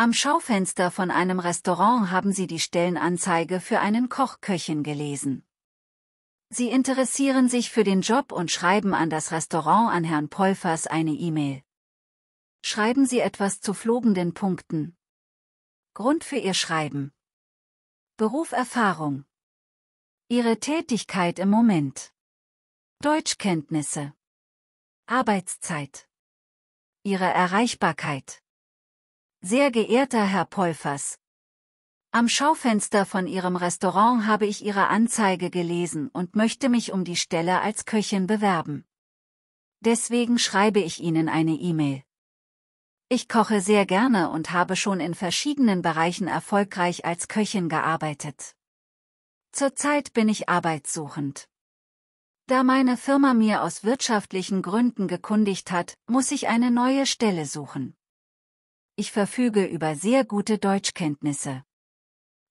Am Schaufenster von einem Restaurant haben sie die Stellenanzeige für einen Kochköchin gelesen. Sie interessieren sich für den Job und schreiben an das Restaurant an Herrn Polfers eine E-Mail. Schreiben Sie etwas zu flogenden Punkten. Grund für Ihr Schreiben. Beruf Erfahrung. Ihre Tätigkeit im Moment. Deutschkenntnisse. Arbeitszeit. Ihre Erreichbarkeit. Sehr geehrter Herr Polfers, am Schaufenster von Ihrem Restaurant habe ich Ihre Anzeige gelesen und möchte mich um die Stelle als Köchin bewerben. Deswegen schreibe ich Ihnen eine E-Mail. Ich koche sehr gerne und habe schon in verschiedenen Bereichen erfolgreich als Köchin gearbeitet. Zurzeit bin ich arbeitssuchend. Da meine Firma mir aus wirtschaftlichen Gründen gekundigt hat, muss ich eine neue Stelle suchen. Ich verfüge über sehr gute Deutschkenntnisse.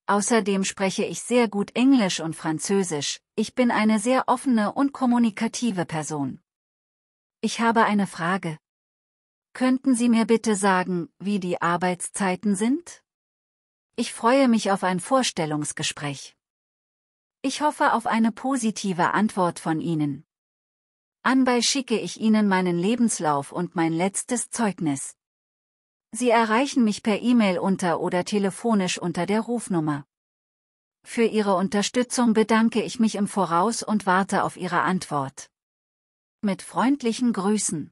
Außerdem spreche ich sehr gut Englisch und Französisch, ich bin eine sehr offene und kommunikative Person. Ich habe eine Frage. Könnten Sie mir bitte sagen, wie die Arbeitszeiten sind? Ich freue mich auf ein Vorstellungsgespräch. Ich hoffe auf eine positive Antwort von Ihnen. Anbei schicke ich Ihnen meinen Lebenslauf und mein letztes Zeugnis. Sie erreichen mich per E-Mail unter oder telefonisch unter der Rufnummer. Für Ihre Unterstützung bedanke ich mich im Voraus und warte auf Ihre Antwort. Mit freundlichen Grüßen.